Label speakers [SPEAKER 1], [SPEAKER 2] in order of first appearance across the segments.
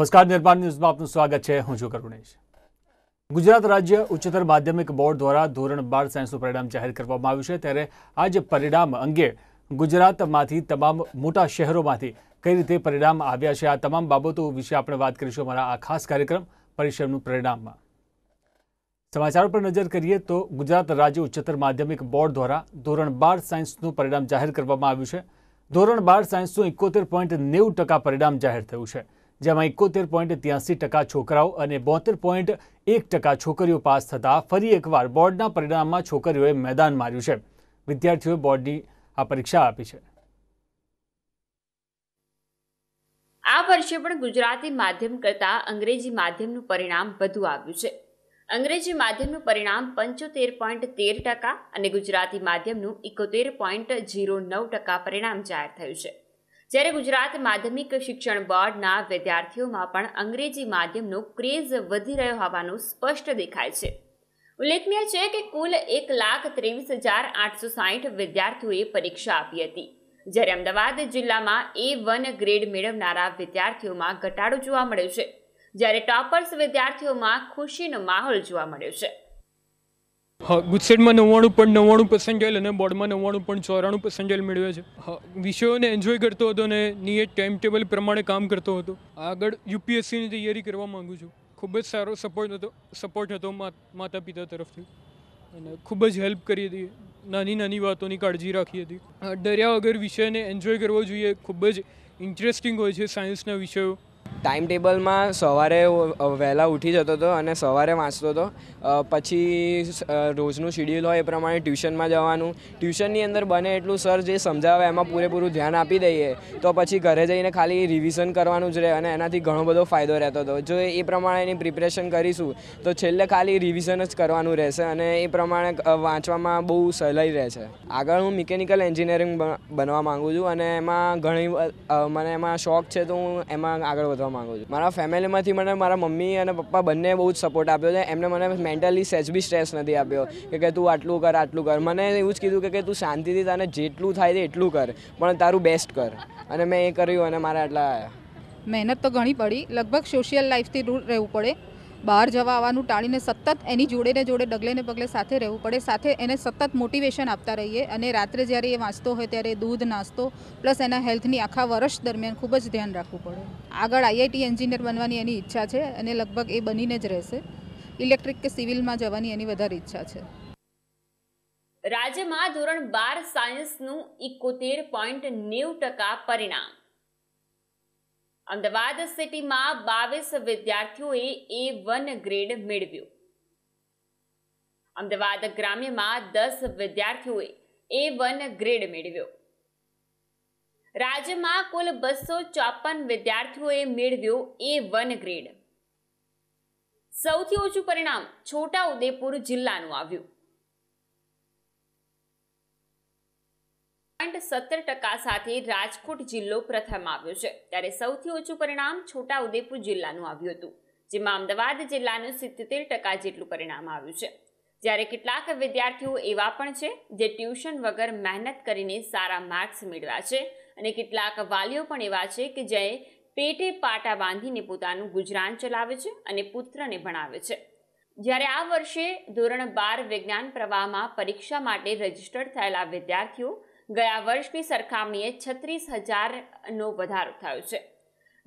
[SPEAKER 1] નમસ્કાર નિર્માણ ન્યૂઝમાં આપનું સ્વાગત છે હું છું કરુણેશ ગુજરાત રાજ્ય ઉચ્ચતર માધ્યમિક બોર્ડ દ્વારા ધોરણ બાર સાયન્સનું પરિણામ જાહેર કરવામાં આવ્યું છે ત્યારે આજે પરિણામ અંગે ગુજરાતમાંથી તમામ મોટા શહેરોમાંથી કઈ રીતે પરિણામ આવ્યા છે આ તમામ બાબતો વિશે આપણે વાત કરીશું અમારા આ ખાસ કાર્યક્રમ પરિષદનું પરિણામમાં સમાચારો પર નજર કરીએ તો ગુજરાત રાજ્ય ઉચ્ચતર માધ્યમિક બોર્ડ દ્વારા ધોરણ બાર સાયન્સનું પરિણામ જાહેર કરવામાં આવ્યું છે ધોરણ બાર સાયન્સનું એકોતેર પોઈન્ટ નેવું ટકા પરિણામ જાહેર થયું છે જેમાં એકોતેર પોઈન્ટ ત્યાસી ટકા છોકરાઓ અને બોતેર પોઈન્ટ એક ટકા છોકરીઓ પાસ થતાં ફરી એકવાર બોર્ડના પરિણામમાં છોકરીઓએ મેદાન માર્યું છે વિદ્યાર્થીઓએ બોર્ડની આ પરીક્ષા આપી છે
[SPEAKER 2] આ વર્ષે પણ ગુજરાતી માધ્યમ કરતાં અંગ્રેજી માધ્યમનું પરિણામ વધુ આવ્યું છે અંગ્રેજી માધ્યમનું પરિણામ પંચોતેર પોઈન્ટ તેર ટકા અને ગુજરાતી માધ્યમનું ઇકોતેર પોઈન્ટ ઝીરો નવ ટકા પરિણામ જાહેર થયું છે જ્યારે ગુજરાત માધ્યમિક શિક્ષણ બોર્ડના વિદ્યાર્થીઓમાં પણ અંગ્રેજી માધ્યમનો ક્રેઝ વધી રહ્યો હોવાનું સ્પષ્ટ દેખાય છે ઉલ્લેખનીય છે કે કુલ એક લાખ ત્રેવીસ હજાર આઠસો સાહીઠ વિદ્યાર્થીઓએ પરીક્ષા આપી હતી જ્યારે અમદાવાદ જિલ્લામાં એ વન ગ્રેડ મેળવનારા વિદ્યાર્થીઓમાં ઘટાડો જોવા મળ્યો છે જ્યારે ટોપર્સ વિદ્યાર્થીઓમાં ખુશીનો માહોલ જોવા મળ્યો છે
[SPEAKER 3] ગુજસેટમાં નવ્વાણું પણ નવ્વાણું પર્સન્ટાઇલ અને બોર્ડમાં નવ્વાણું પણ ચોરાણું પર્સન્ટાઇલ મેળવ્યા છે વિષયોને એન્જોય કરતો હતો અને નિયત ટાઈમ ટેબલ પ્રમાણે કામ કરતો હતો આગળ યુપીએસસીની તૈયારી કરવા માગું છું ખૂબ જ સારો સપોર્ટ હતો સપોર્ટ હતો માતા પિતા તરફથી અને ખૂબ જ હેલ્પ કરી હતી નાની નાની વાતોની કાળજી રાખી હતી ડર્યા વગર વિષયને એન્જોય કરવો જોઈએ ખૂબ જ ઇન્ટરેસ્ટિંગ હોય છે સાયન્સના વિષયો ટાઈમ ટેબલમાં સવારે
[SPEAKER 4] વહેલા ઉઠી જતો હતો અને સવારે વાંચતો હતો પછી રોજનું શેડ્યુલ હોય એ પ્રમાણે ટ્યુશનમાં જવાનું ટ્યુશનની અંદર બને એટલું સર જે સમજાવે એમાં પૂરેપૂરું ધ્યાન આપી દઈએ તો પછી ઘરે જઈને ખાલી રિવિઝન કરવાનું જ રહે અને એનાથી ઘણો બધો ફાયદો રહેતો હતો જો એ પ્રમાણે એની પ્રિપરેશન કરીશું તો છેલ્લે ખાલી રિવિઝન જ કરવાનું રહેશે અને એ પ્રમાણે વાંચવામાં બહુ સહેલાઈ રહેશે આગળ હું મિકેનિકલ એન્જિનિયરિંગ બનવા માગું છું અને એમાં ઘણી મને એમાં શોખ છે તો હું એમાં આગળ વધવા માંગુ છું મારા ફેમિલીમાંથી મને મારા મમ્મી અને પપ્પા બંને બહુ જ સપોર્ટ આપ્યો છે એમને મને મેન્ટલી સેજ બી સ્ટ્રેસ નથી આપ્યો કે કે તું આટલું કર આટલું કર મને એવું જ કીધું કે કે તું શાંતિથી તને જેટલું થાય છે એટલું કર પણ તારું બેસ્ટ કર અને મેં એ કર્યું અને મારા આટલા
[SPEAKER 5] મહેનત તો ઘણી પડી લગભગ સોશિયલ લાઈફથી દૂર રહેવું પડે બહાર જવા આવવાનું ટાળીને સતત એની જોડેને જોડે ડગલેને પગલે સાથે રહેવું પડે સાથે એને સતત મોટિવેશન આપતા રહીએ અને રાત્રે જ્યારે એ વાંચતો હોય ત્યારે દૂધ નાસ્તો પ્લસ એના હેલ્થની આખા વર્ષ દરમિયાન ખૂબ જ ધ્યાન રાખવું પડે આગળ આઈઆઈટી એન્જિનિયર બનવાની એની ઈચ્છા છે અને લગભગ એ બનીને જ રહેશે ઇલેક્ટ્રિક કે સિવિલમાં જવાની એની વધારે ઈચ્છા છે
[SPEAKER 2] રાજ્યમાં ધોરણ બાર સાયન્સનું ઇકોતેર પોઈન્ટ નેવું ટકા પરિણામ અમદાવાદ સિટીમાં બાવીસ વિદ્યાર્થીઓએ એ વન ગ્રેડ મેળવ્યો અમદાવાદ ગ્રામ્યમાં દસ વિદ્યાર્થીઓએ એ વન ગ્રેડ મેળવ્યો રાજ્યમાં કુલ બસો ચોપન વિદ્યાર્થીઓએ મેળવ્યો એ વન ગ્રેડ સૌથી ઓછું પરિણામ છોટા ઉદેપુર જિલ્લાનું આવ્યું પોઈન્ટ સત્તર ટકા સાથે રાજકોટ જિલ્લો પ્રથમ આવ્યો છે ત્યારે સૌથી ઓછું પરિણામ છોટાઉદેપુર જિલ્લાનું આવ્યું હતું જેમાં અમદાવાદ જિલ્લાનું સિત્તેર ટકા જેટલું પરિણામ આવ્યું છે જ્યારે કેટલાક વિદ્યાર્થીઓ એવા પણ છે જે ટ્યુશન વગર મહેનત કરીને સારા માર્ક્સ મેળવ્યા છે અને કેટલાક વાલીઓ પણ એવા છે કે જે પેટે પાટા બાંધીને પોતાનું ગુજરાન ચલાવે છે અને પુત્રને ભણાવે છે જ્યારે આ વર્ષે ધોરણ બાર વિજ્ઞાન પ્રવાહમાં પરીક્ષા માટે રજીસ્ટર્ડ થયેલા વિદ્યાર્થીઓ ગયા વર્ષની સરખામણીએ છત્રીસ હજારનો વધારો થયો છે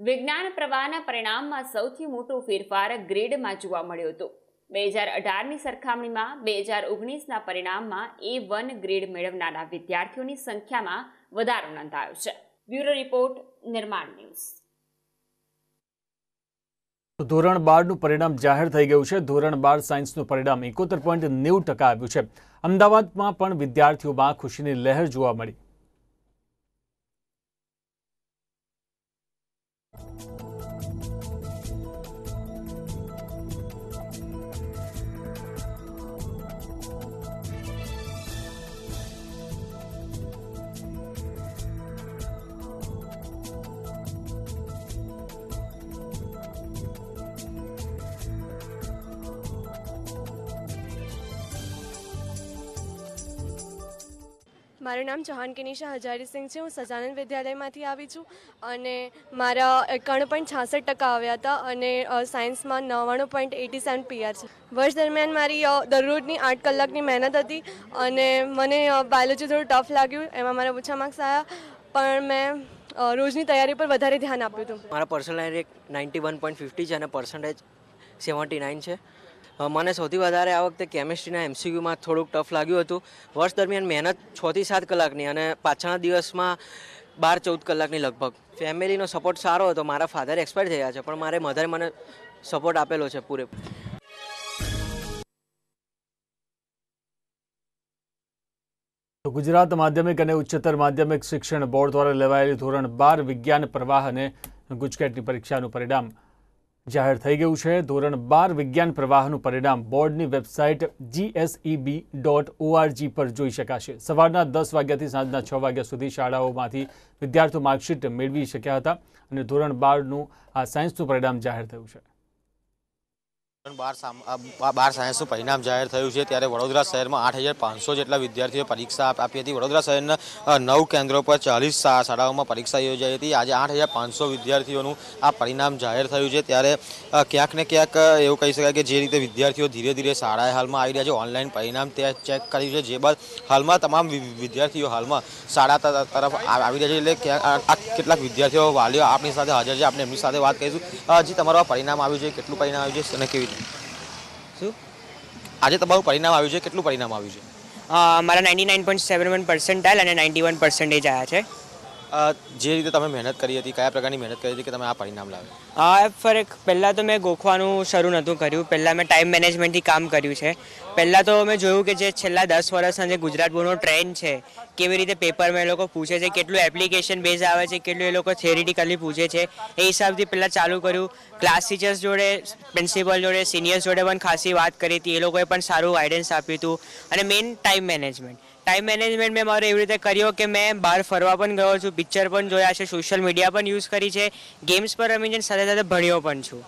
[SPEAKER 2] વિજ્ઞાન પ્રવાહના પરિણામમાં સૌથી મોટો ફેરફાર ગ્રેડમાં જોવા મળ્યો હતો બે હજાર અઢારની સરખામણીમાં બે હજાર ઓગણીસના પરિણામમાં એ વન ગ્રેડ મેળવનારા વિદ્યાર્થીઓની સંખ્યામાં વધારો નોંધાયો છે બ્યુરો રિપોર્ટ નિર્માણ ન્યૂઝ
[SPEAKER 1] તો ધોરણ બારનું પરિણામ જાહેર થઈ ગયું છે ધોરણ બાર સાયન્સનું પરિણામ એકોતેર પોઈન્ટ નેવું ટકા આવ્યું છે અમદાવાદમાં પણ વિદ્યાર્થીઓમાં ખુશીની લહેર જોવા મળી
[SPEAKER 6] મારું નામ ચૌહાણ કિનિશા હજારીસિંહ છે હું સજાનંદ વિદ્યાલયમાંથી આવી છું અને મારા એકાણું પોઈન્ટ છાસઠ ટકા આવ્યા હતા અને સાયન્સમાં નવ્વાણું પોઈન્ટ એટી સેવન પીઆર છે વર્ષ દરમિયાન મારી દરરોજની આઠ કલાકની મહેનત હતી અને મને બાયોલોજી થોડું ટફ લાગ્યું એમાં મારા ઓછા માર્ક્સ આવ્યા પણ મેં રોજની તૈયારી પર વધારે ધ્યાન આપ્યું હતું
[SPEAKER 4] મારા પર્સનલ એક નાઇન્ટી વન પોઈન્ટ ફિફ્ટી છે અને પર્સન્ટેજ સેવન્ટી નાઇન છે મને સૌથી વધારે આ વખતે કેમિસ્ટ્રીના એમસીક્યુમાં થોડુંક ટફ લાગ્યું હતું વર્ષ દરમિયાન મહેનત છથી સાત કલાકની અને પાછળના દિવસમાં બાર ચૌદ કલાકની લગભગ ફેમિલીનો સપોર્ટ સારો હતો મારા ફાધર એક્સપાયર થયા છે પણ મારે મધરે મને સપોર્ટ આપેલો છે પૂરે
[SPEAKER 1] ગુજરાત માધ્યમિક અને ઉચ્ચતર માધ્યમિક શિક્ષણ બોર્ડ દ્વારા લેવાયેલી ધોરણ બાર વિજ્ઞાન પ્રવાહ અને ગુજકેટની પરીક્ષાનું પરિણામ જાહેર થઈ ગયું છે ધોરણ બાર વિજ્ઞાન પ્રવાહનું પરિણામ બોર્ડની વેબસાઇટ જીએસઈબી ડોટ ઓઆરજી પર જોઈ શકાશે સવારના દસ વાગ્યાથી સાંજના છ વાગ્યા સુધી શાળાઓમાંથી વિદ્યાર્થીઓ માર્કશીટ મેળવી શક્યા હતા અને ધોરણ બારનું આ સાયન્સનું પરિણામ જાહેર થયું છે
[SPEAKER 7] બાર સાયન્સનું પરિણામ જાહેર થયું છે ત્યારે વડોદરા શહેરમાં આઠ હજાર પાંચસો જેટલા વિદ્યાર્થીઓએ પરીક્ષા આપી હતી વડોદરા શહેરના નવ કેન્દ્રો પર ચાલીસ શાળાઓમાં પરીક્ષા યોજાઈ હતી આજે આઠ હજાર પાંચસો વિદ્યાર્થીઓનું આ પરિણામ જાહેર થયું છે ત્યારે ક્યાંક ને ક્યાંક એવું કહી શકાય કે જે રીતે વિદ્યાર્થીઓ ધીરે ધીરે શાળાએ હાલમાં આવી રહ્યા છે ઓનલાઈન પરિણામ ત્યાં ચેક કર્યું છે જે બાદ હાલમાં તમામ વિદ્યાર્થીઓ હાલમાં શાળા તરફ આવી રહ્યા છે એટલે ક્યાંક કેટલાક વિદ્યાર્થીઓ વાલીઓ આપણી સાથે હાજર છે આપણે એમની સાથે વાત કરીશું હજી તમારું પરિણામ આવ્યું છે કેટલું
[SPEAKER 4] પરિણામ આવ્યું છે અને કેવી શું આજે તમારું પરિણામ આવ્યું છે કેટલું પરિણામ આવ્યું છે મારા ninety nine point seven one percentile અને નાઇન્ટી વન પર્સન્ટેજ આવ્યા છે જે રીતે તમે મહેનત કરી હતી કયા પ્રકારની મહેનત કરી હતી કે તમે આ પરિણામ લાવ્યું ફરક પહેલાં તો મેં ગોખવાનું શરૂ નતું કર્યું પહેલાં મેં ટાઈમ મેનેજમેન્ટથી કામ કર્યું છે પહેલાં તો મેં જોયું કે જે છેલ્લા દસ વર્ષના જે ગુજરાત બોર્ડનો ટ્રેન્ડ છે કેવી રીતે પેપરમાં એ લોકો પૂછે છે કેટલું એપ્લિકેશન બેઝ આવે છે કેટલું એ લોકો થિયરિટિકલી પૂછે છે એ હિસાબથી પહેલાં ચાલુ કર્યું ક્લાસ ટીચર્સ જોડે પ્રિન્સિપલ જોડે સિનિયર્સ જોડે પણ ખાસી વાત કરી હતી એ લોકોએ પણ સારું ગાઈડન્સ આપ્યું હતું અને main time management time management મેં મારો એવી રીતે કર્યો કે મેં બહાર ફરવા પણ ગયો છું પિક્ચર પણ જોયા છે સોશિયલ મીડિયા પણ યુઝ કરી છે ગેમ્સ પર રમી છે સાથે સાથે ભણ્યો પણ છું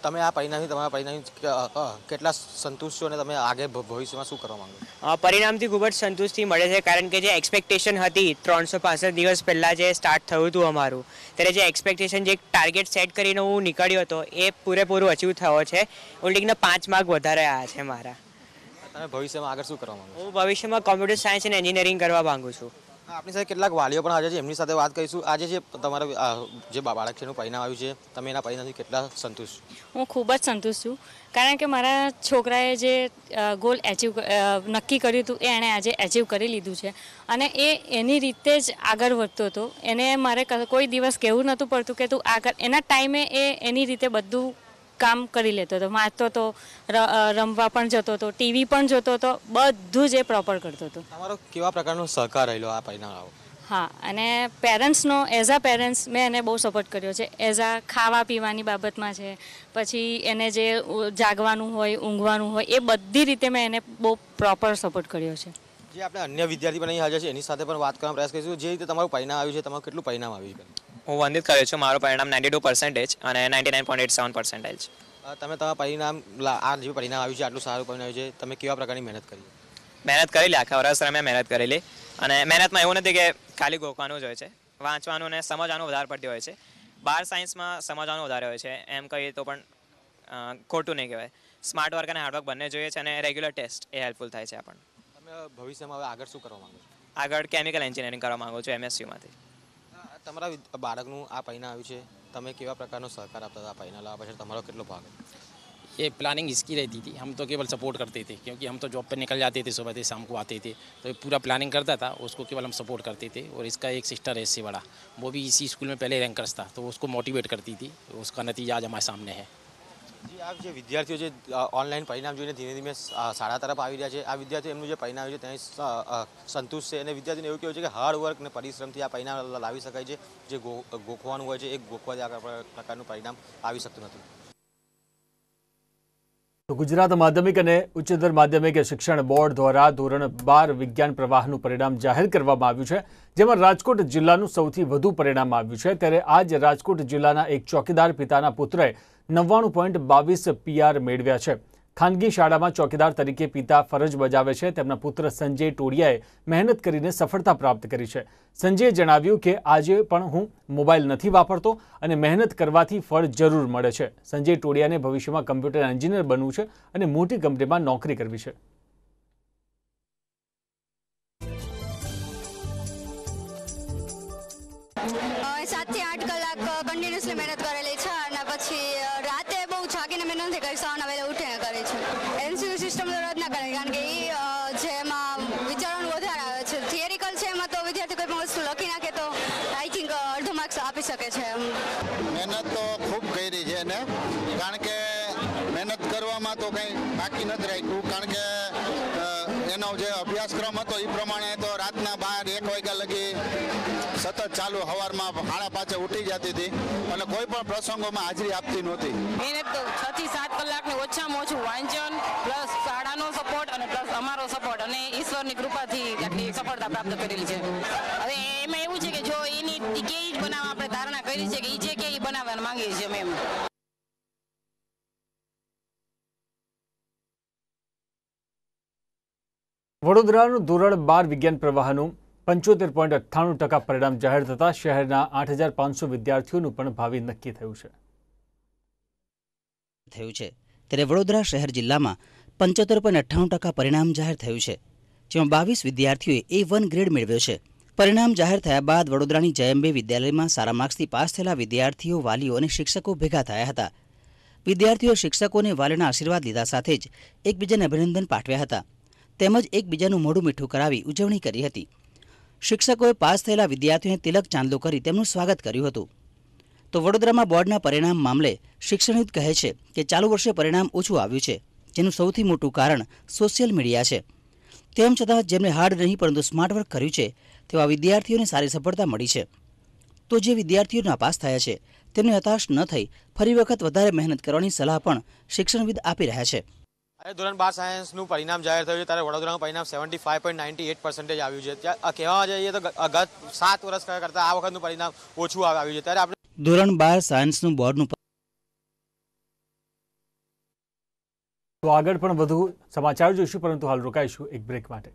[SPEAKER 7] તમે આ પરિણામથી તમારા પરિણામ કેટલા સંતુષ્ટ છો અને તમે આગળ ભવિષ્યમાં શું કરવા
[SPEAKER 4] માંગો પરિણામથી ખૂબ જ સંતુષ્ટિ મળે છે કારણ કે જે એક્સપેક્ટેશન હતી ત્રણસો પાસઠ દિવસ પહેલાં જે સ્ટાર્ટ થયું હતું અમારું ત્યારે જે એક્સપેક્ટેશન જે ટાર્ગેટ સેટ કરીને હું નીકળ્યો હતો એ પૂરેપૂરું અચીવ થયો છે ઉલટીકના પાંચ માર્ક વધારે આવ્યા છે મારા
[SPEAKER 7] તમે ભવિષ્યમાં આગળ શું કરવા માંગો
[SPEAKER 4] હું ભવિષ્યમાં કોમ્પ્યુટર સાયન્સ અને એન્જિનિયરિંગ કરવા માગું છું આપણી સાથે કેટલાક વાલીઓ પણ આજે છે એમની
[SPEAKER 7] સાથે વાત કરીશું આજે જે તમારા જે બાળક છે એનું પરિણામ આવ્યું છે તમે એના પરિણામથી કેટલા સંતુષ્ટ
[SPEAKER 2] હું ખૂબ જ સંતુષ્ટ છું કારણ કે મારા છોકરાએ જે ગોલ એચીવ નક્કી કર્યું હતું એ એણે આજે એચીવ કરી લીધું છે અને એ એની રીતે જ આગળ વધતો હતો એને મારે કોઈ દિવસ કહેવું નહોતું પડતું કે તું આગળ એના ટાઈમે એ એની રીતે બધું કામ કરી લેતો હતો વાંચતો હતો રમવા પણ જતો હતો ટીવી પણ જોતો હતો બધું જ એ પ્રોપર કરતો હતો
[SPEAKER 7] તમારો કેવા પ્રકારનો સહકાર રહેલો આ પરિણામ
[SPEAKER 2] હા અને પેરેન્ટ્સનો એઝ અ પેરેન્ટ્સ મેં એને બહુ સપોર્ટ કર્યો છે એઝ અ ખાવા પીવાની બાબતમાં છે પછી એને જે જાગવાનું હોય ઊંઘવાનું હોય એ બધી રીતે મેં એને બહુ પ્રોપર સપોર્ટ કર્યો છે
[SPEAKER 7] જે આપણે અન્ય વિદ્યાર્થી પણ અહીં હાજર છે એની સાથે પણ વાત કરવાનો પ્રયાસ કરીશું જે રીતે તમારું પરિણામ આવ્યું છે
[SPEAKER 4] તમારું કેટલું પરિણામ આવ્યું છે હું વંદિત કર્યું છું મારું પરિણામ નાઇન્ટી ટુ પર્સન્ટેજ અને ninety nine point eight seven percentage
[SPEAKER 7] તમે તમારા પરિણામ આ જે પરિણામ આવ્યું છે આટલું સારું પરિણામ આવ્યું છે તમે કેવા પ્રકારની મહેનત કરી
[SPEAKER 4] મહેનત કરેલી આખા વર્ષ રમે મહેનત કરેલી અને મહેનતમાં એવું નથી કે ખાલી ગોખવાનું જ હોય છે વાંચવાનું અને સમજવાનું વધારે પડતી હોય છે બાર સાયન્સમાં સમજવાનું વધારે હોય છે એમ કહીએ તો પણ ખોટું નહીં કહેવાય સ્માર્ટ વર્ક અને હાર્ડવર્ક બંને જોઈએ છે અને રેગ્યુલર ટેસ્ટ એ હેલ્પફુલ થાય છે આપણને તમે ભવિષ્યમાં હવે આગળ શું કરવા માગો છો આગળ કેમિકલ એન્જિનિયરિંગ કરવા માગું છું એમએસયુમાંથી
[SPEAKER 7] તમારા બાળકનું આ પૈના આવ્યું છે તમે કેવા પ્રકારનો સહકાર આપતા આ પૈના લાવા પછી તમારો
[SPEAKER 5] કેટલો ભાગ છે એ પ્લાનિંગ ઈસકી રહીતી થી હમ તો કેવલ સપોર્ટ કરતી થી કારણ કે હમ તો જોબ પર નીકળ જાતી થી સવાર થી સામ કુ આતી થી તો એ પૂરા પ્લાનિંગ કરતા થા ઉસકો કેવલ હમ સપોર્ટ કરતી થી ઓર ઇસકા એક સિસ્ટર એસી બડા વો ભી ઈસી સ્કૂલ મેં પહેલે રેન્કર થા તો ઉસકો મોટિવેટ કરતી થી ઉસકા નતીજા આજ હમારે સામે હે
[SPEAKER 7] આ જે વિદ્યાર્થીઓ જે ઓનલાઈન પરિણામ જોઈને ધીમે ધીમે શાળા તરફ આવી રહ્યા છે આ વિદ્યાર્થીઓ એમનું જે પરિણામ છે ત્યાં સંતુષ્ટ છે અને વિદ્યાર્થીઓને એવું કહેવું છે કે હાર્ડ વર્ક અને પરિશ્રમથી આ પરિણામ લાવી શકાય છે જે ગોખવાનું હોય છે એ ગોખવાથી આ પ્રકારનું પરિણામ આવી શકતું નથી
[SPEAKER 1] તો ગુજરાત માધ્યમિક અને ઉચ્ચતર માધ્યમિક શિક્ષણ બોર્ડ દ્વારા ધોરણ બાર વિજ્ઞાન પ્રવાહનું પરિણામ જાહેર કરવામાં આવ્યું છે જેમાં રાજકોટ જિલ્લાનું સૌથી વધુ પરિણામ આવ્યું છે ત્યારે આજ રાજકોટ જિલ્લાના એક ચોકીદાર પિતાના પુત્રએ નવ્વાણું પોઈન્ટ બાવીસ પીઆર મેળવ્યા છે ખાનગી શાળામાં ચોકીદાર તરીકે પિતા ફરજ બજાવે છે તેમના પુત્ર સંજય ટોડિયાએ મહેનત કરીને સફળતા પ્રાપ્ત કરી છે સંજયે જણાવ્યું કે આજે પણ હું મોબાઈલ નથી વાપરતો અને મહેનત કરવાથી ફળ જરૂર મળે છે સંજય ટોડિયાને ભવિષ્યમાં કમ્પ્યુટર એન્જિનિયર બનવું છે અને મોટી કંપનીમાં નોકરી કરવી છે
[SPEAKER 6] સાતથી આઠ કલાક કન્ટિન્યુઅસલી મહેનત ટેબલ છે એમાં તો વિદ્યાર્થી કોઈ પણ વસ્તુ લખી નાખે તો આઈ થિંક અડધો માર્ક્સ આપી શકે છે મહેનત તો ખૂબ કરી છે ને
[SPEAKER 7] કારણ કે મહેનત કરવામાં તો કંઈ બાકી નથી રાખ્યું કારણ કે એનો જે અભ્યાસક્રમ હતો એ પ્રમાણે તો રાતના બાર એક વાગ્યા લગી સતત ચાલુ હવારમાં હાડા પાછે ઉઠી જતી હતી અને કોઈ પણ પ્રસંગોમાં હાજરી આપતી નહોતી
[SPEAKER 2] મહેનત તો છ થી સાત કલાકની ઓછામાં ઓછું વાંચન પ્લસ અમારો સપોર્ટ અને ઈશ્વરની કૃપાથી આટલી સફળતા પ્રાપ્ત કરેલી છે હવે એમાં એવું છે કે જો એની કે બનાવવા આપણે ધારણા કરી છે કે એ જે કે બનાવવાનું માંગીએ છીએ અમે
[SPEAKER 1] વડોદરાનું ધોરણ બાર વિજ્ઞાન પ્રવાહનું પંચોતેર પોઈન્ટ અઠ્ઠાણું ટકા પરિણામ જાહેર થતાં શહેરના આઠ હજાર પાંચસો વિદ્યાર્થીઓનું પણ ભાવિ નક્કી થયું છે થયું છે
[SPEAKER 6] ત્યારે વડોદરા શહેર જિલ્લામાં પંચોતેર પોઈન્ટ અઠ્ઠાણું ટકા પરિણામ જાહેર થયું છે જેમાં બાવીસ વિદ્યાર્થીઓએ એ વન ગ્રેડ મેળવ્યો છે પરિણામ જાહેર થયા બાદ વડોદરાની જયંબે વિદ્યાલયમાં સારા માર્ક્સથી પાસ થયેલા વિદ્યાર્થીઓ વાલીઓ અને શિક્ષકો ભેગા થયા હતા વિદ્યાર્થીઓ શિક્ષકોને વાલીના આશીર્વાદ લીધા સાથે જ એકબીજાને અભિનંદન પાઠવ્યા હતા તેમજ એકબીજાનું મોઢું મીઠું કરાવી ઉજવણી કરી હતી શિક્ષકોએ પાસ થયેલા વિદ્યાર્થીઓને તિલક ચાંદલો કરી તેમનું સ્વાગત કર્યું હતું તો વડોદરામાં બોર્ડના પરિણામ મામલે શિક્ષણયુત કહે છે કે ચાલુ વર્ષે પરિણામ ઓછું આવ્યું છે જેનું સૌથી મોટું કારણ સોશિયલ મીડિયા છે તેમ છતાં જેમણે હાર્ડ નહીં પરંતુ સ્માર્ટ વર્ક કર્યું છે તેવા વિદ્યાર્થીઓને સારી સફળતા મળી છે તો જે વિદ્યાર્થીઓ નાપાસ થયા છે તેમને હતાશ ન થઈ ફરી વખત વધારે મહેનત કરવાની સલાહ પણ શિક્ષણવિદ આપી રહ્યા છે
[SPEAKER 7] આજે ધોરણ બાર સાયન્સનું પરિણામ જાહેર થયું છે ત્યારે વડોદરાનું પરિણામ seventy five point ninety eight percentage આવ્યું છે કહેવા જઈએ તો ગત સાત વર્ષ કરતાં આ વખતનું પરિણામ ઓછું આવ્યું છે ત્યારે આપણે
[SPEAKER 6] ધોરણ બાર સાયન્સનું બોર્ડનું
[SPEAKER 1] તો આગળ પણ વધુ સમાચાર જોઈશું પરંતુ હાલ રોકાઈશું એક બ્રેક માટે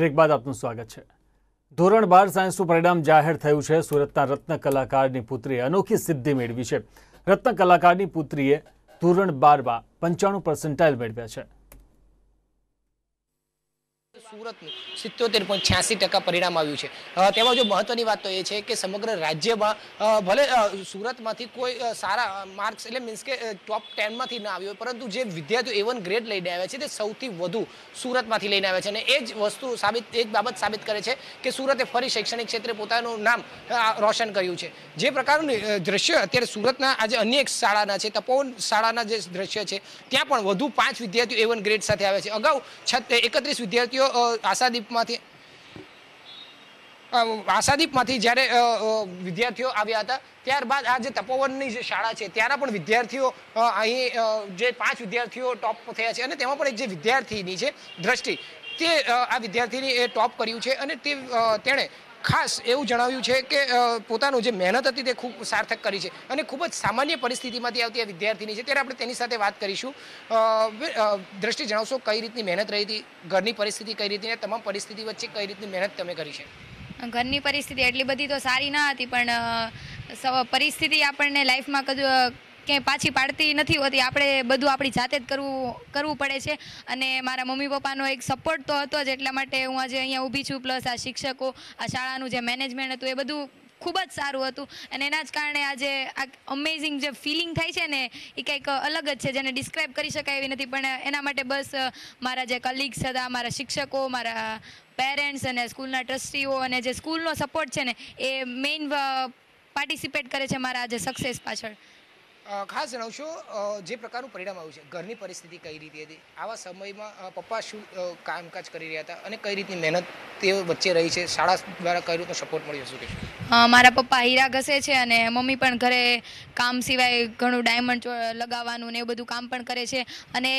[SPEAKER 1] બ્રેક બાદ આપનું સ્વાગત છે ધોરણ બાર સાયન્સનું પરિણામ જાહેર થયું છે સુરતના રત્ન કલાકારની પુત્રીએ અનોખી સિદ્ધિ મેળવી છે રત્ન કલાકારની પુત્રીએ ધોરણ બારમાં પંચાણું પર્સન્ટાઇલ મેળવ્યા છે
[SPEAKER 5] સુરતનું સિત્તોતેર પોઈન્ટ છ્યાસી ટકા પરિણામ આવ્યું છે તેમાં જો મહત્વની વાત તો એ છે કે સમગ્ર રાજ્યમાં ભલે સુરતમાંથી કોઈ સારા માર્ક્સ એટલે મીન્સ કે ટોપ ટેનમાંથી ના આવ્યો પરંતુ જે વિદ્યાર્થીઓ એવન ગ્રેડ લઈને આવ્યા છે તે સૌથી વધુ સુરતમાંથી લઈને આવ્યા છે અને એ જ વસ્તુ સાબિત એ જ બાબત સાબિત કરે છે કે સુરતે ફરી શૈક્ષણિક ક્ષેત્રે પોતાનું નામ રોશન કર્યું છે જે પ્રકારનું દ્રશ્ય અત્યારે સુરતના આજે અન્ય એક શાળાના છે તપોવન શાળાના જે દ્રશ્ય છે ત્યાં પણ વધુ પાંચ વિદ્યાર્થીઓ એવન ગ્રેડ સાથે આવે છે અગાઉ છત એકત્રીસ વિદ્યાર્થીઓ આશાદીપમાંથી આશાદીપમાંથી જ્યારે વિદ્યાર્થીઓ આવ્યા હતા ત્યારબાદ આ જે તપોવનની જે શાળા છે ત્યાંના પણ વિદ્યાર્થીઓ અહીં જે પાંચ વિદ્યાર્થીઓ ટોપ થયા છે અને તેમાં પણ એક જે વિદ્યાર્થીની છે દ્રષ્ટિ તે આ વિદ્યાર્થીની એ ટોપ કર્યું છે અને તે તેણે ખાસ એવું જણાવ્યું છે કે પોતાનું જે મહેનત હતી તે ખૂબ સાર્થક કરી છે અને ખૂબ જ સામાન્ય પરિસ્થિતિમાંથી આવતી આ વિદ્યાર્થીની છે ત્યારે આપણે તેની સાથે વાત કરીશું દ્રષ્ટિ જણાવશો કઈ રીતની મહેનત રહી હતી ઘરની પરિસ્થિતિ કઈ રીતની તમામ પરિસ્થિતિ વચ્ચે કઈ રીતની મહેનત તમે કરી છે
[SPEAKER 6] ઘરની પરિસ્થિતિ એટલી બધી તો સારી ના હતી પણ પરિસ્થિતિ આપણને લાઈફમાં કદું ક્યાંય પાછી પાડતી નથી હોતી આપણે બધું આપણી જાતે જ કરવું કરવું પડે છે અને મારા મમ્મી પપ્પાનો એક સપોર્ટ તો હતો જ એટલા માટે હું આજે અહીંયા ઊભી છું પ્લસ આ શિક્ષકો આ શાળાનું જે મેનેજમેન્ટ હતું એ બધું ખૂબ જ સારું હતું અને એના જ કારણે આજે આ અમેઝિંગ જે ફિલિંગ થાય છે ને એ કંઈક અલગ જ છે જેને ડિસ્ક્રાઇબ કરી શકાય એવી નથી પણ એના માટે બસ મારા જે કલીગ્સ હતા મારા શિક્ષકો મારા પેરેન્ટ્સ અને સ્કૂલના ટ્રસ્ટીઓ અને જે સ્કૂલનો સપોર્ટ છે ને એ મેઇન પાર્ટિસિપેટ કરે છે મારા આજે સક્સેસ પાછળ
[SPEAKER 5] ખાસ જણાવશો જે પ્રકારનું પરિણામ આવ્યું છે ઘરની પરિસ્થિતિ કઈ રીતે હતી આવા સમયમાં પપ્પા શું કામકાજ કરી રહ્યા હતા અને કઈ રીતની મહેનત તેઓ વચ્ચે રહી છે શાળા દ્વારા કઈ રીતનો સપોર્ટ મળ્યો શું કે
[SPEAKER 6] મારા પપ્પા હીરા ઘસે છે અને મમ્મી પણ ઘરે કામ સિવાય ઘણું ડાયમંડ લગાવવાનું ને એવું બધું કામ પણ કરે છે અને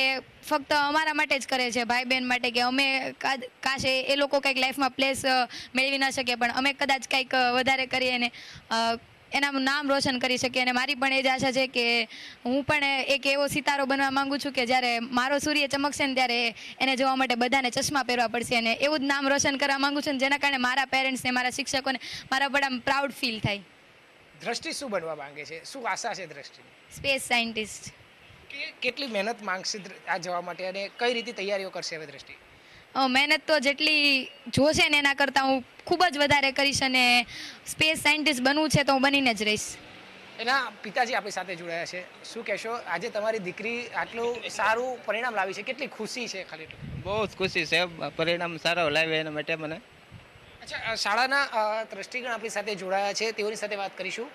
[SPEAKER 6] ફક્ત અમારા માટે જ કરે છે ભાઈ બહેન માટે કે અમે કાશે એ લોકો કંઈક લાઈફમાં પ્લેસ મેળવી ના શકીએ પણ અમે કદાચ કંઈક વધારે કરીએ ને એના નામ રોશન કરી શકીએ અને મારી પણ એ જ આશા છે કે હું પણ એક એવો સિતારો બનવા માંગુ છું કે જ્યારે મારો સૂર્ય ચમકશે ને ત્યારે એને જોવા માટે બધાને ચશ્મા પહેરવા પડશે અને એવું જ નામ રોશન કરવા માંગુ છું જેના કારણે મારા પેરેન્ટ્સને મારા શિક્ષકોને મારા પણ આમ પ્રાઉડ ફીલ થાય
[SPEAKER 5] દ્રષ્ટિ શું બનવા માંગે છે શું આશા છે દ્રષ્ટિની
[SPEAKER 6] સ્પેસ સાયન્ટિસ્ટ
[SPEAKER 5] કેટલી મહેનત માંગશે આ જવા માટે અને કઈ રીતે તૈયારીઓ કરશે હવે દ્રષ્ટિ
[SPEAKER 6] મહેનત તો જેટલી જોશે ને એના કરતાં હું ખૂબ જ વધારે કરીશ અને સ્પેસ સાયન્ટિસ્ટ બનવું છે તો હું બનીને જ રહીશ
[SPEAKER 5] એના પિતાજી આપણી સાથે જોડાયા છે શું કહેશો આજે તમારી દીકરી આટલું સારું પરિણામ લાવી છે કેટલી ખુશી છે ખાલી બહુ જ ખુશી છે પરિણામ સારો લાવ્યો એના માટે મને અચ્છા શાળાના દ્રષ્ટિકોણ આપણી સાથે જોડાયા છે તેઓની સાથે વાત કરીશું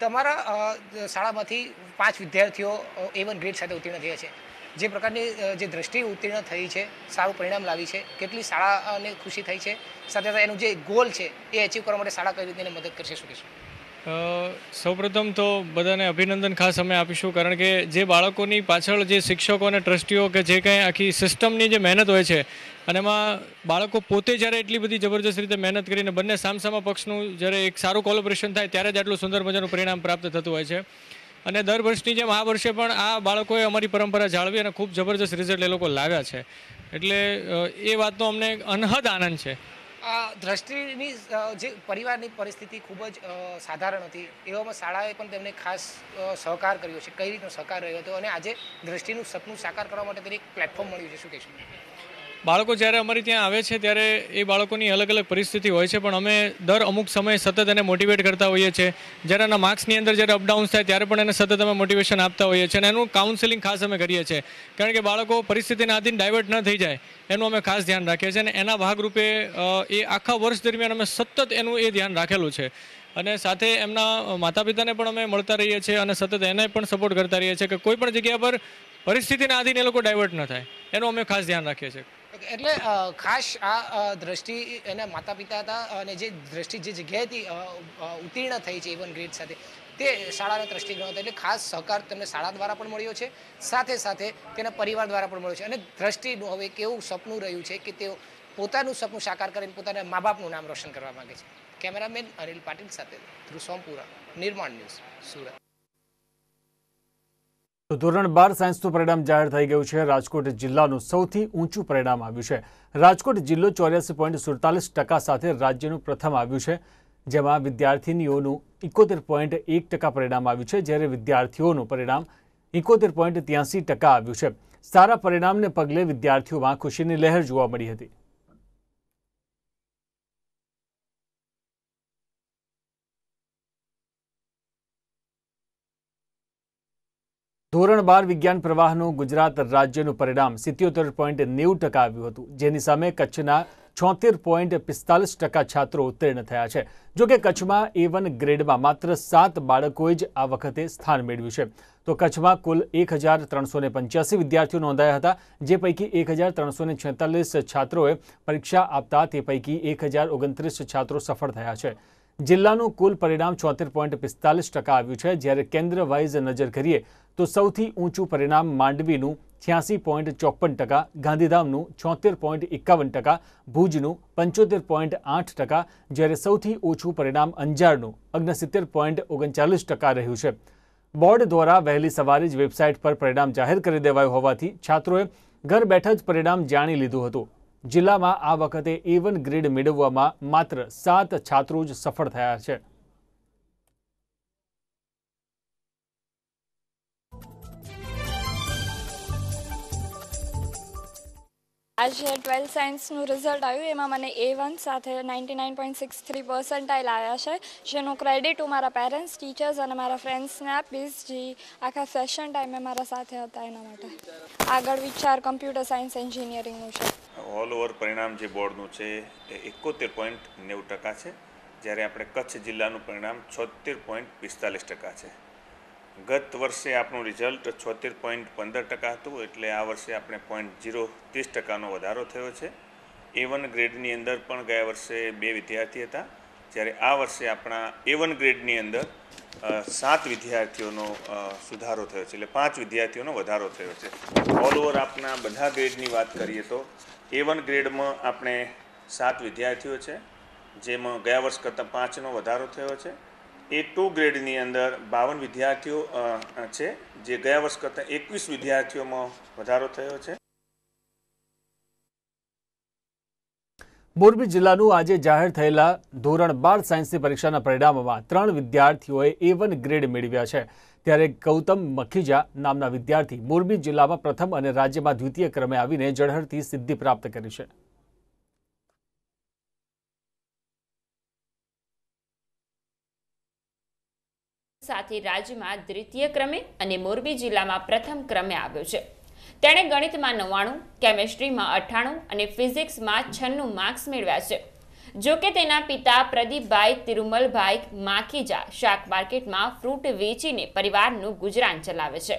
[SPEAKER 5] તમારા શાળામાંથી પાંચ વિદ્યાર્થીઓ એવન ગ્રેડ સાથે ઉત્તીર્ણ થયા છે જે પ્રકારની જે દ્રષ્ટિ ઉત્તીર્ણ થઈ છે સારું પરિણામ લાવી છે કેટલી શાળાને ખુશી થઈ છે સાથે સાથે એનું જે ગોલ છે એ અચીવ કરવા માટે શાળા કઈ રીતે મદદ કરશે શું
[SPEAKER 3] કહેશું સૌપ્રથમ તો બધાને અભિનંદન ખાસ અમે આપીશું કારણ કે જે બાળકોની પાછળ જે શિક્ષકો અને ટ્રસ્ટીઓ કે જે કંઈ આખી સિસ્ટમની જે મહેનત હોય છે અને એમાં બાળકો પોતે જ્યારે એટલી બધી જબરજસ્ત રીતે મહેનત કરીને બંને સામસામા પક્ષનું જ્યારે એક સારું કોલોબરેશન થાય ત્યારે જ આટલું સુંદર મજાનું પરિણામ પ્રાપ્ત થતું હોય છે અને દર વર્ષની જેમ આ વર્ષે પણ આ બાળકોએ અમારી પરંપરા જાળવી અને ખૂબ જબરજસ્ત રિઝલ્ટ એ લોકો લાવ્યા છે એટલે એ વાતનો અમને અનહદ આનંદ છે
[SPEAKER 5] આ દ્રષ્ટિની જે પરિવારની પરિસ્થિતિ ખૂબ જ સાધારણ હતી એવામાં શાળાએ પણ તેમને ખાસ સહકાર કર્યો છે કઈ રીતનો સહકાર રહ્યો હતો અને આજે દ્રષ્ટિનું સપનું સાકાર કરવા માટે તેને એક પ્લેટફોર્મ મળ્યું છે શું કહેશું
[SPEAKER 3] બાળકો જ્યારે અમારી ત્યાં આવે છે ત્યારે એ બાળકોની અલગ અલગ પરિસ્થિતિ હોય છે પણ અમે દર અમુક સમયે સતત એને મોટિવેટ કરતા હોઈએ છીએ જ્યારે એના માર્ક્સની અંદર જ્યારે અપડાઉન્સ થાય ત્યારે પણ એને સતત અમે મોટિવેશન આપતા હોઈએ છીએ અને એનું કાઉન્સેલિંગ ખાસ અમે કરીએ છીએ કારણ કે બાળકો પરિસ્થિતિના આધીન ડાયવર્ટ ન થઈ જાય એનું અમે ખાસ ધ્યાન રાખીએ છીએ અને એના ભાગરૂપે એ આખા વર્ષ દરમિયાન અમે સતત એનું એ ધ્યાન રાખેલું છે અને સાથે એમના માતા પિતાને પણ અમે મળતા રહીએ છીએ અને સતત એને પણ સપોર્ટ કરતા રહીએ છીએ કે કોઈ પણ જગ્યા પર પરિસ્થિતિના આધીન એ લોકો ડાયવર્ટ ન થાય એનું અમે ખાસ ધ્યાન રાખીએ છીએ
[SPEAKER 5] એટલે ખાસ આ દ્રષ્ટિ એના માતા પિતા હતા અને જે દ્રષ્ટિ જે જગ્યાએથી ઉત્તીર્ણ થઈ છે ઇવન ગ્રેડ સાથે તે શાળાના દ્રષ્ટિકોણ હતા એટલે ખાસ સહકાર તમને શાળા દ્વારા પણ મળ્યો છે સાથે સાથે તેના પરિવાર દ્વારા પણ મળ્યો છે અને દ્રષ્ટિનું હવે કેવું સપનું રહ્યું છે કે તેઓ પોતાનું સપનું સાકાર કરીને પોતાના મા બાપનું નામ રોશન કરવા માગે છે કેમેરામેન અનિલ પાટીલ સાથે ધ્રુસોમપુરા નિર્માણ ન્યૂઝ સુરત
[SPEAKER 1] તો ધોરણ બાર સાયન્સનું પરિણામ જાહેર થઈ ગયું છે રાજકોટ જિલ્લાનું સૌથી ઊંચું પરિણામ આવ્યું છે રાજકોટ જિલ્લો ચોર્યાસી પોઈન્ટ સુડતાલીસ ટકા સાથે રાજ્યનું પ્રથમ આવ્યું છે જેમાં વિદ્યાર્થીનીઓનું ઇકોતેર પોઈન્ટ એક ટકા પરિણામ આવ્યું છે જ્યારે વિદ્યાર્થીઓનું પરિણામ ઇકોતેર પોઈન્ટ ત્યાંસી ટકા આવ્યું છે સારા પરિણામને પગલે વિદ્યાર્થીઓમાં ખુશીની લહેર જોવા મળી હતી ધોરણ બાર વિજ્ઞાન પ્રવાહનું ગુજરાત રાજ્યનું પરિણામ સિત્યોતેર પોઈન્ટ નેવું ટકા આવ્યું હતું જેની સામે કચ્છના છોતેર પોઈન્ટ પિસ્તાલીસ ટકા છાત્રો ઉત્તીર્ણ થયા છે જો કે કચ્છમાં એ વન ગ્રેડમાં માત્ર સાત બાળકોએ જ આ વખતે સ્થાન મેળવ્યું છે તો કચ્છમાં કુલ એક હજાર ત્રણસોને પંચ્યાસી વિદ્યાર્થીઓ નોંધાયા હતા જે પૈકી એક હજાર ત્રણસો ને છેતાલીસ છાત્રોએ પરીક્ષા આપતા તે પૈકી એક હજાર ઓગણત્રીસ છાત્રો સફળ થયા છે જિલ્લાનું કુલ પરિણામ ચોતેર પોઈન્ટ પિસ્તાલીસ ટકા આવ્યું છે જ્યારે કેન્દ્ર વાઇઝ નજર કરીએ તો સૌથી ઊંચું પરિણામ માંડવીનું છ્યાસી પોઈન્ટ ચોપ્પન ટકા ગાંધીધામનું છોતેર પોઈન્ટ એકાવન ટકા ભુજનું પંચોતેર પોઈન્ટ આઠ ટકા જ્યારે સૌથી ઓછું પરિણામ અંજારનું અગ્નસિત્તેર પોઈન્ટ ઓગણચાલીસ ટકા રહ્યું છે બોર્ડ દ્વારા વહેલી સવારે જ વેબસાઇટ પર પરિણામ જાહેર કરી દેવાયું હોવાથી છાત્રોએ ઘર બેઠા જ પરિણામ જાણી લીધું હતું જિલ્લામાં આ વખતે એ વન ગ્રેડ મેળવવામાં માત્ર સાત છાત્રો જ સફળ થયા છે
[SPEAKER 6] આજે ટ્વેલ્થ સાયન્સનું રિઝલ્ટ આવ્યું એમાં મને એ વન સાથે ninety nine point six three percentile આવ્યા છે જેનું ક્રેડિટ હું મારા પેરેન્ટ્સ ટીચર્સ અને મારા ફ્રેન્ડ્સને આપીશ જે આખા સેશન ટાઈમે મારા સાથે હતા એના માટે આગળ વિચાર કમ્પ્યુટર સાયન્સ એન્જિનિયરિંગનું છે
[SPEAKER 1] ઓલ ઓવર પરિણામ જે બોર્ડનું છે એ એકોતેર પોઈન્ટ નેવું ટકા છે જ્યારે આપણે કચ્છ જિલ્લાનું પરિણામ છોતેર પોઈન્ટ પિસ્તાલીસ ટકા છે ગત વર્ષે આપણું રિઝલ્ટ છોતેર પોઈન્ટ પંદર ટકા હતું એટલે આ વર્ષે આપણે પોઈન્ટ જીરો ત્રીસ ટકાનો વધારો થયો છે એ વન ગ્રેડની અંદર પણ ગયા વર્ષે બે વિદ્યાર્થી હતા જ્યારે આ વર્ષે આપણા એ વન ગ્રેડની અંદર સાત વિદ્યાર્થીઓનો સુધારો થયો છે એટલે પાંચ વિદ્યાર્થીઓનો વધારો થયો છે ઓલ ઓવર આપના બધા ગ્રેડની વાત કરીએ તો એ વન ગ્રેડમાં આપણે સાત વિદ્યાર્થીઓ છે જેમાં ગયા વર્ષ કરતાં પાંચનો વધારો થયો છે એ ટુ ગ્રેડની અંદર બાવન વિદ્યાર્થીઓ છે જે ગયા વર્ષ કરતાં એકવીસ વિદ્યાર્થીઓમાં વધારો થયો છે મોરબી જિલ્લાનું આજે જાહેર થયેલા ધોરણ બાર સાયન્સની પરીક્ષાના પરિણામમાં ત્રણ વિદ્યાર્થીઓએ એ વન ગ્રેડ મેળવ્યા છે ત્યારે ગૌતમ મખીજા નામના વિદ્યાર્થી મોરબી જિલ્લામાં પ્રથમ અને રાજ્યમાં દ્વિતીય ક્રમે આવીને જળહળતી સિદ્ધિ પ્રાપ્ત કરી છે
[SPEAKER 2] સાથે રાજ્યમાં દ્વિતીય ક્રમે અને મોરબી જિલ્લામાં પ્રથમ ક્રમે આવ્યો છે તેણે ગણિતમાં નવ્વાણું કેમેસ્ટ્રીમાં અઠ્ઠાણું અને ફિઝિક્સમાં છન્નું માર્ક્સ મેળવ્યા છે જોકે તેના પિતા પ્રદીપભાઈ તિરુમલભાઈ માખીજા શાક માર્કેટમાં ફ્રૂટ વેચીને પરિવારનું ગુજરાન ચલાવે છે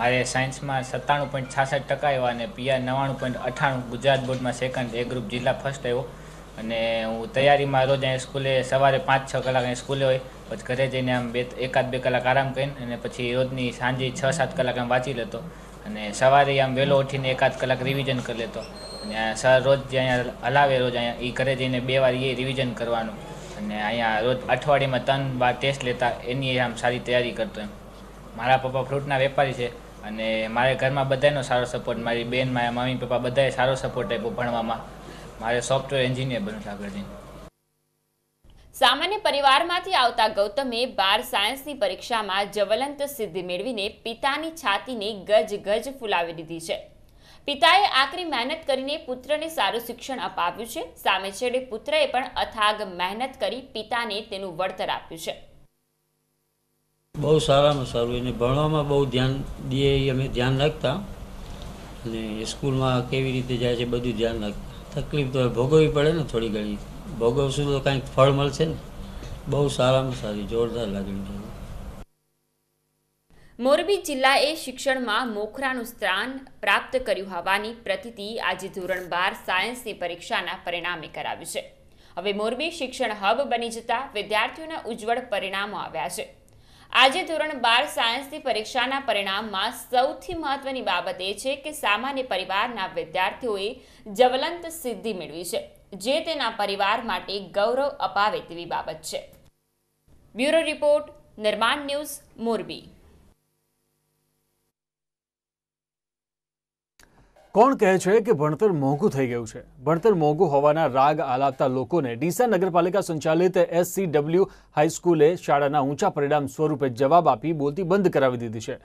[SPEAKER 5] મારે સાયન્સમાં સત્તાણું પોઈન્ટ છાસઠ ટકા આવ્યા અને પીઆર નવ્વાણું પોઈન્ટ અઠાણું ગુજરાત બોર્ડમાં સેકન્ડ એ ગ્રુપ જિલ્લા ફર્સ્ટ આવ્યો અને હું તૈયારીમાં રોજ અહીંયા સ્કૂલે સવારે પાંચ છ કલાક અહીં સ્કૂલે હોય પછી ઘરે જઈને આમ બે એકાદ બે કલાક આરામ કરીને અને પછી રોજની સાંજે છ સાત કલાક આમ વાંચી લેતો અને સવારે આમ વહેલો ઉઠીને એકાદ કલાક રિવિઝન કરી લેતો અને સર રોજ જે અહીંયા હલાવે રોજ અહીંયા એ ઘરે જઈને બે વાર એ રિવિઝન કરવાનું અને અહીંયા રોજ અઠવાડિયામાં ત્રણ બાર ટેસ્ટ લેતા એની આમ સારી તૈયારી કરતો એમ મારા પપ્પા ફ્રૂટના વેપારી છે અને મારે ઘરમાં બધાનો સારો સપોર્ટ મારી બેન મારા મમ્મી પપ્પા બધાએ સારો સપોર્ટ આપ્યો ભણવામાં મારે સોફ્ટવેર એન્જિનિયર બનવું છે
[SPEAKER 2] સામાન્ય પરિવારમાંથી આવતા ગૌતમે બાર સાયન્સની પરીક્ષામાં જવલંત સિદ્ધિ મેળવીને પિતાની છાતીને ગજ ગજ ફુલાવી દીધી છે પિતાએ આકરી મહેનત કરીને પુત્રને સારું શિક્ષણ અપાવ્યું છે સામે છેડે પુત્રએ પણ અથાગ મહેનત કરી પિતાને તેનું વળતર આપ્યું છે
[SPEAKER 7] બહુ સારામાં સારું એને ભણવામાં બહુ ધ્યાન દઈએ અમે ધ્યાન રાખતા અને સ્કૂલમાં કેવી રીતે જાય છે બધું ધ્યાન રાખતા તકલીફ તો ભોગવવી પડે ને થોડી ઘણી ભોગવશું તો કાંઈક ફળ મળશે ને બહુ સારામાં સારી જોરદાર લાગણી
[SPEAKER 2] મોરબી જિલ્લાએ શિક્ષણમાં મોખરાનું સ્થાન પ્રાપ્ત કર્યું હોવાની પ્રતિતિ આજે ધોરણ બાર સાયન્સની પરીક્ષાના પરિણામે કરાવ્યું છે હવે મોરબી શિક્ષણ હબ બની જતા વિદ્યાર્થીઓના ઉજ્જવળ પરિણામો આવ્યા છે આજે ધોરણ બાર સાયન્સની પરીક્ષાના પરિણામમાં સૌથી મહત્વની બાબત એ છે કે સામાન્ય પરિવારના વિદ્યાર્થીઓએ જવલંત સિદ્ધિ મેળવી છે જે તેના પરિવાર માટે ગૌરવ અપાવે તેવી બાબત છે bureau report Nirman news Morbi
[SPEAKER 1] કોણ કહે છે કે ભણતર મોંઘું થઈ ગયું છે ભણતર મોંઘું હોવાના રાગ આલાપતા લોકોને ડીસા નગરપાલિકા સંચાલિત એસસીડબલ્યુ હાઈસ્કૂલે શાળાના ઊંચા પરિણામ સ્વરૂપે જવાબ આપી બોલતી બંધ કરાવી દીધી છે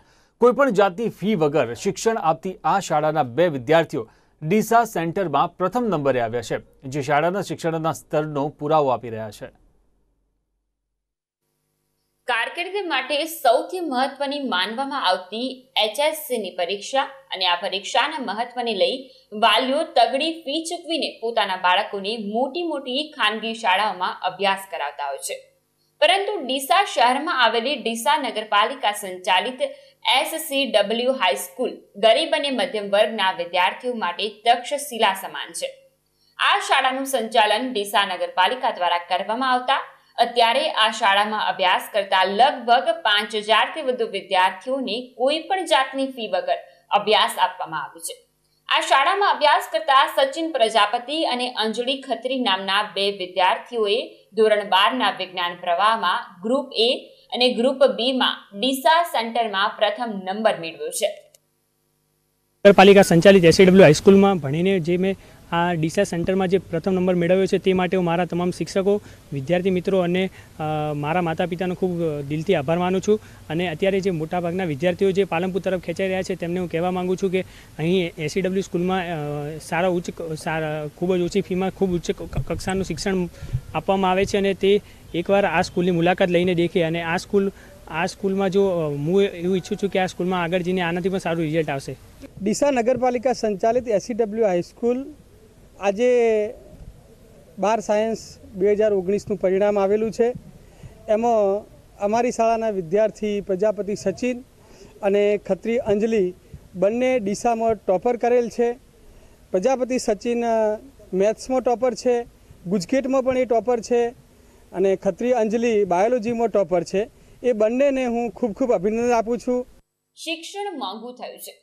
[SPEAKER 1] કોઈપણ જાતની ફી વગર શિક્ષણ આપતી આ શાળાના બે વિદ્યાર્થીઓ ડીસા સેન્ટરમાં પ્રથમ નંબરે આવ્યા છે જે શાળાના શિક્ષણના સ્તરનો પુરાવો આપી રહ્યા છે
[SPEAKER 2] કારકિર્દી માટે સૌથી મહત્વની માનવામાં આવતી એચએસસી ની પરીક્ષા અને આ પરીક્ષાના મહત્વને લઈ વાલીઓ તગડી ફી ચૂકવીને પોતાના બાળકોને મોટી મોટી ખાનગી શાળાઓમાં અભ્યાસ કરાવતા હોય છે પરંતુ ડીસા શહેરમાં આવેલી ડીસા નગરપાલિકા સંચાલિત એસસી ડબલ્યુ હાઈસ્કૂલ ગરીબ અને મધ્યમ વર્ગના વિદ્યાર્થીઓ માટે તક્ષશિલા સમાન છે આ શાળાનું સંચાલન ડીસા નગરપાલિકા દ્વારા કરવામાં આવતા અત્યારે આ શાળામાં અભ્યાસ કરતા લગભગ પાંચ હજારથી વધુ વિદ્યાર્થીઓને કોઈ પણ જાતની ફી વગર અભ્યાસ આપવામાં આવ્યો છે આ શાળામાં અભ્યાસ કરતા સચિન પ્રજાપતિ અને અંજલિ ખત્રી નામના બે વિદ્યાર્થીઓએ ધોરણ બારના વિજ્ઞાન પ્રવાહમાં ગ્રુપ એ અને ગ્રુપ બીમાં ડીસા સેન્ટરમાં પ્રથમ નંબર મેળવ્યો છે
[SPEAKER 4] નગરપાલિકા સંચાલિત એસએડબ્લ્યુ હાઈસ્કૂલમાં ભણીને જે મેં આ ડીસા સેન્ટરમાં જે પ્રથમ નંબર મેળવ્યો છે તે માટે હું મારા તમામ શિક્ષકો વિદ્યાર્થી મિત્રો અને મારા માતા પિતાનો ખૂબ દિલથી આભાર માનું છું અને અત્યારે જે મોટાભાગના વિદ્યાર્થીઓ જે પાલનપુર તરફ ખેંચાઈ રહ્યા છે તેમને હું કહેવા માગું છું કે અહીં એસીડબલ્યુ સ્કૂલમાં સારા ઉચ્ચ સારા ખૂબ જ ઓછી ફીમાં ખૂબ ઉચ્ચ કક્ષાનું શિક્ષણ આપવામાં આવે છે અને તે એકવાર આ સ્કૂલની મુલાકાત લઈને દેખે અને આ સ્કૂલ આ સ્કૂલમાં જો હું એવું ઈચ્છું છું કે આ સ્કૂલમાં આગળ જઈને આનાથી પણ સારું રિઝલ્ટ આવશે
[SPEAKER 3] ડીસા નગરપાલિકા સંચાલિત એસીડબલ્યુ હાઈસ્કૂલ આજે બાર સાયન્સ બે હજાર ઓગણીસનું પરિણામ આવેલું છે એમાં અમારી શાળાના વિદ્યાર્થી પ્રજાપતિ સચિન અને ખત્રી અંજલિ બંને ડીસામાં ટોપર કરેલ છે પ્રજાપતિ સચિન મેથ્સમાં ટોપર છે ગુજકેટમાં પણ એ ટોપર છે અને ખત્રી અંજલિ બાયોલોજીમાં ટોપર છે એ બંનેને હું ખૂબ ખૂબ અભિનંદન આપું છું
[SPEAKER 2] શિક્ષણ મોંઘું થયું છે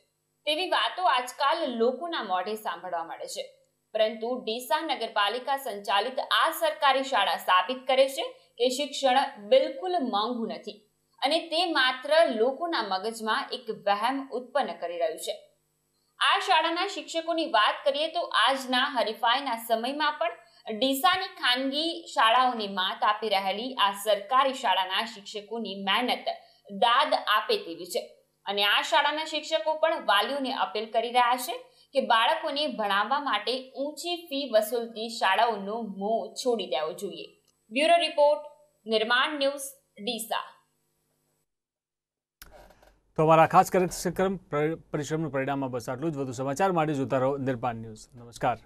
[SPEAKER 2] તેવી વાતો આજકાલ લોકોના મોઢે સાંભળવા મળે છે પરંતુ ડીસા નગરપાલિકા સંચાલિત આ સરકારી શાળા સાબિત કરે છે કે શિક્ષણ બિલકુલ મોંઘું નથી અને તે માત્ર લોકોના મગજમાં એક વહેમ ઉત્પન્ન કરી રહ્યું છે આ શાળાના શિક્ષકોની વાત કરીએ તો આજના હરિફાઈના સમયમાં પણ ડીસાની ખાનગી શાળાઓને માત આપી રહેલી આ સરકારી શાળાના શિક્ષકોની મહેનત દાદ આપે તેવી છે અને આ શાળાના શિક્ષકો પણ વાલીઓને અપીલ કરી રહ્યા છે કે બાળકોને ભણાવવા માટે ઊંચી ફી વસૂલતી શાળાઓનું મોં છોડી દેવો જોઈએ bureau report Nirman news Deesa
[SPEAKER 1] તો અમારા ખાસ કાર્યક્રમ પરિશ્રમનું પરિણામ બસ આટલું જ વધુ સમાચાર માટે જોતા રહો નિર્માણ ન્યૂઝ નમસ્કાર